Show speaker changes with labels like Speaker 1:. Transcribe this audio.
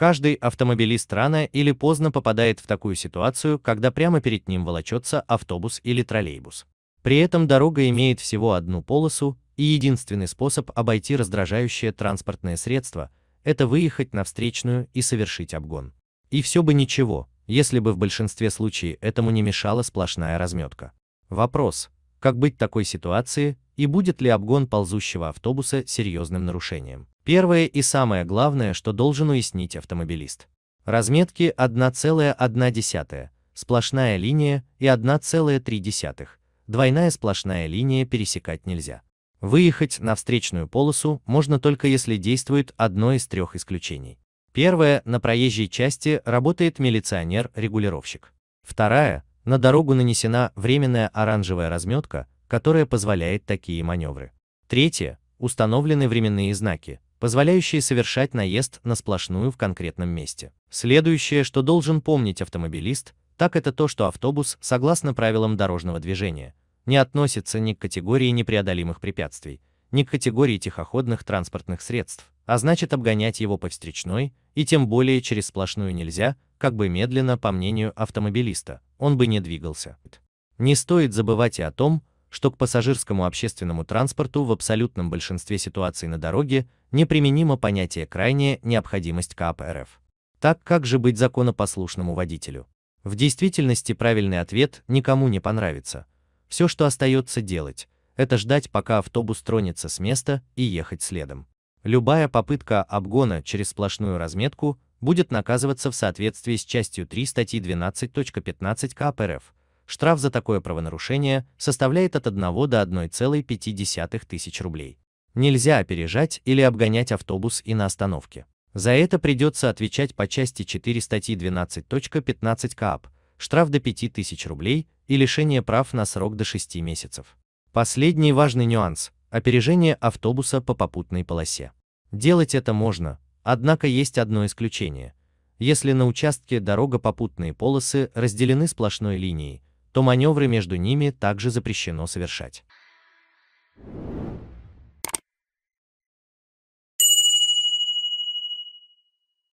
Speaker 1: Каждый автомобилист рано или поздно попадает в такую ситуацию, когда прямо перед ним волочется автобус или троллейбус. При этом дорога имеет всего одну полосу, и единственный способ обойти раздражающее транспортное средство – это выехать на встречную и совершить обгон. И все бы ничего, если бы в большинстве случаев этому не мешала сплошная разметка. Вопрос, как быть в такой ситуации, и будет ли обгон ползущего автобуса серьезным нарушением? Первое и самое главное, что должен уяснить автомобилист. Разметки 1,1, сплошная линия и 1,3, двойная сплошная линия пересекать нельзя. Выехать на встречную полосу можно только если действует одно из трех исключений. Первое – на проезжей части работает милиционер-регулировщик. второе, на дорогу нанесена временная оранжевая разметка, которая позволяет такие маневры. Третье – установлены временные знаки, позволяющие совершать наезд на сплошную в конкретном месте. Следующее, что должен помнить автомобилист, так это то, что автобус, согласно правилам дорожного движения, не относится ни к категории непреодолимых препятствий, ни к категории тихоходных транспортных средств, а значит обгонять его по встречной и тем более через сплошную нельзя, как бы медленно, по мнению автомобилиста, он бы не двигался. Не стоит забывать и о том, что к пассажирскому общественному транспорту в абсолютном большинстве ситуаций на дороге неприменимо понятие «крайняя необходимость КАП Так как же быть законопослушному водителю? В действительности правильный ответ никому не понравится. Все, что остается делать, это ждать, пока автобус тронется с места и ехать следом. Любая попытка обгона через сплошную разметку будет наказываться в соответствии с частью 3 статьи 12.15 КАП штраф за такое правонарушение составляет от 1 до 1,5 тысяч рублей. Нельзя опережать или обгонять автобус и на остановке. За это придется отвечать по части 4 статьи 12.15 КАП, штраф до 5 тысяч рублей и лишение прав на срок до 6 месяцев. Последний важный нюанс – опережение автобуса по попутной полосе. Делать это можно, однако есть одно исключение. Если на участке дорога попутные полосы разделены сплошной линией, то маневры между ними также запрещено совершать.